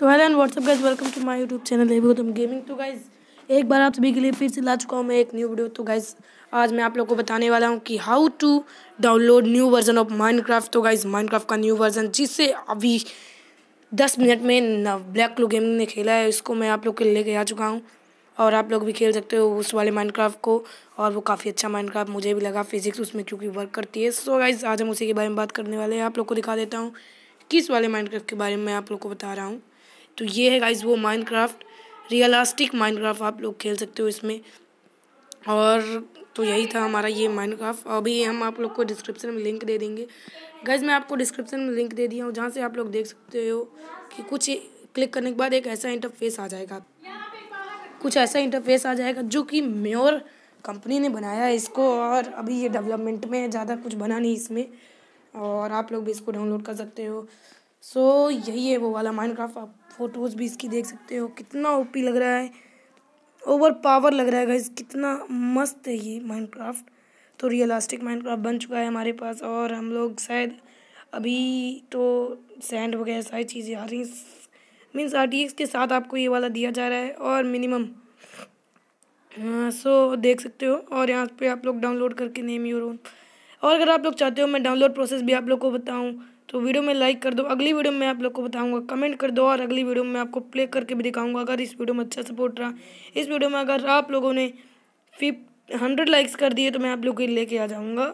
तो hello and what's up guys welcome to my YouTube channel Devi Gautam gaming तो guys एक बार आप सभी के लिए फिर से ला चुका हूँ मैं एक न्यू वीडियो तो गाइज आज मैं आप लोग को बताने वाला हूँ कि how to download new version of Minecraft तो गाइज माइनक्राफ्ट का न्यू वर्जन जिससे अभी दस मिनट में ब्लैक क्लू गेमिंग ने खेला है इसको मैं आप लोग के लेके आ चुका हूँ और आप लोग भी खेल सकते हो उस वाले माइनक्राफ्ट को और वो काफ़ी अच्छा माइनक्राफ्ट मुझे भी लगा फिजिक्स उसमें क्योंकि वर्क करती है सो गाइज आज हम उसी के बारे में बात करने वाले हैं आप लोग को दिखा देता हूँ किस वाले माइनक्राफ्ट के बारे में मैं आप लोग को बता रहा हूँ तो ये है गाइज वो माइनक्राफ्ट रियलास्टिक माइनक्राफ्ट आप लोग खेल सकते हो इसमें और तो यही था हमारा ये माइनक्राफ्ट अभी हम आप लोग को डिस्क्रिप्शन में लिंक दे देंगे गाइज मैं आपको डिस्क्रिप्शन में लिंक दे दिया हूँ जहाँ से आप लोग देख सकते हो कि कुछ क्लिक करने के बाद एक ऐसा इंटरफेस आ जाएगा कुछ ऐसा इंटरफेस आ जाएगा जो कि म्योर कंपनी ने बनाया है इसको और अभी ये डेवलपमेंट में है ज़्यादा कुछ बना नहीं इसमें और आप लोग भी इसको डाउनलोड कर सकते हो सो so, यही है वो वाला माइनक्राफ्ट आप फ़ोटोज़ भी इसकी देख सकते हो कितना ओपी लग रहा है ओवर पावर लग रहा है गाइज कितना मस्त है ये माइनक्राफ्ट तो रियलास्टिक माइनक्राफ्ट बन चुका है हमारे पास और हम लोग शायद अभी तो सैंड वगैरह सारी चीज़ें आ रही मीन्स आर के साथ आपको ये वाला दिया जा रहा है और मिनिमम सो हाँ, so, देख सकते हो और यहाँ पे आप लोग डाउनलोड करके नेम योर ओन और अगर आप लोग चाहते हो मैं डाउनलोड प्रोसेस भी आप लोग को बताऊँ तो वीडियो में लाइक कर दो अगली वीडियो में आप लोग को बताऊंगा कमेंट कर दो और अगली वीडियो में आपको प्ले करके भी दिखाऊंगा अगर इस वीडियो में अच्छा सपोर्ट रहा इस वीडियो में अगर आप लोगों ने फिफ हंड्रेड लाइक्स कर दिए तो मैं आप लोग के लेके आ जाऊँगा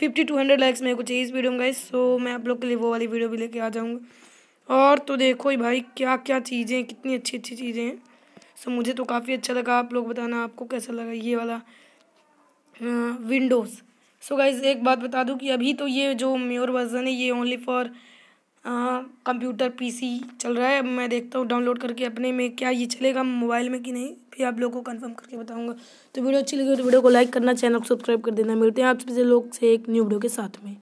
फिफ्टी टू हंड्रेड लाइक्स मेरे को चाहिए इस वीडियो में गाइस सो मैं आप लोग के लिए वो वाली वीडियो भी लेके आ जाऊँगा और तो देखो ही भाई क्या क्या चीज़ें कितनी अच्छी अच्छी चीज़ें हैं सो मुझे तो काफ़ी अच्छा लगा आप लोग बताना आपको कैसा लगा ये वाला विंडोज़ सो गाइज एक बात बता दूँ कि अभी तो ये जो म्योर वर्जन है ये ओनली फॉर कंप्यूटर पीसी चल रहा है मैं देखता हूँ डाउनलोड करके अपने में क्या ये चलेगा मोबाइल में कि नहीं फिर आप लोगों को कंफर्म करके बताऊँगा तो वीडियो अच्छी लगी तो वीडियो को लाइक करना चैनल को सब्सक्राइब कर देना मिलते हैं आप सभी लोग से एक न्यू वीडियो के साथ में